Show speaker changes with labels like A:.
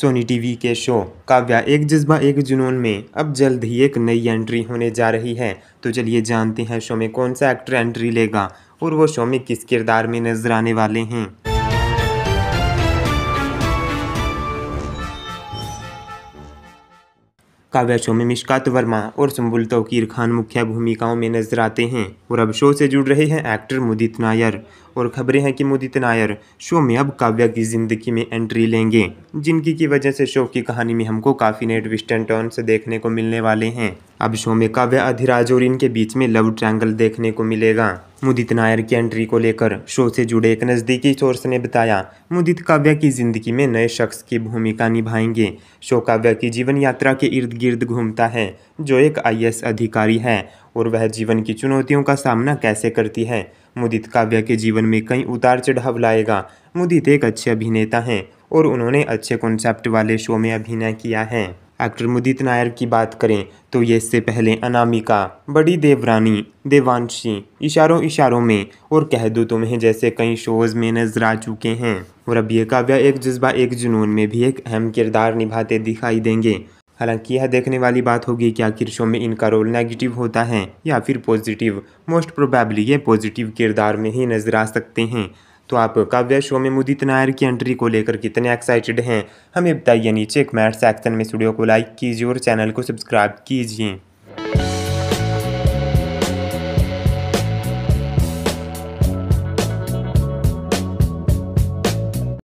A: Soni TV के show Kavya एक जज्बा एक जुनून में अब जल्द ही एक नई एंट्री होने जा रही है तो चलिए जानते हैं शो में कौन सा एक्टर एंट्री लेगा और वो शो में किस किरदार में नजर आने वाले हैं काव्या शो में मिश्कात वर्मा और सुम्बुल तोकीर खान मुख्य भूमिकाओं में नजर आते हैं और अब शो से जुड़ रहे हैं एक्टर मुदित नायर और खबरें हैं कि मुदित नायर शो में अब काव्या की ज़िंदगी में एंट्री लेंगे जिनकी की वजह से शो की कहानी में हमको काफ़ी नए ट्विस्ट एंड टर्न से देखने को मिलने वाले हैं अब शो में काव्या अधिराज और इनके बीच में लव ट्रैंगल देखने को मिलेगा मुदित नायर की एंट्री को लेकर शो से जुड़े एक नज़दीकी सोर्स ने बताया मुदित काव्या की जिंदगी में नए शख्स की भूमिका निभाएंगे शो काव्या की जीवन यात्रा के इर्द गिर्द घूमता है जो एक आईएएस अधिकारी है और वह जीवन की चुनौतियों का सामना कैसे करती है मुदित काव्या के जीवन में कई उतार चढ़ाव लाएगा मुदित एक अच्छे अभिनेता हैं और उन्होंने अच्छे कॉन्सेप्ट वाले शो में अभिनय किया है एक्टर मुदित नायर की बात करें तो ये इससे पहले अनामिका बड़ी देवरानी देवांशी इशारों इशारों में और कह दो तुम्हें जैसे कई शोज में नजर आ चुके हैं और अब ये काव्या एक जज्बा एक जुनून में भी एक अहम किरदार निभाते दिखाई देंगे हालांकि यह देखने वाली बात होगी कि आखिर शो में इनका रोल नेगेटिव होता है या फिर पॉजिटिव मोस्ट प्रोबेबली ये पॉजिटिव किरदार में ही नजर आ सकते हैं तो आप काव्य शो में मुदित नायर की एंट्री को लेकर कितने एक्साइटेड हैं हमें बताइए नीचे एक मैट सेक्शन में स्टूडियो को लाइक कीजिए और चैनल को सब्सक्राइब कीजिए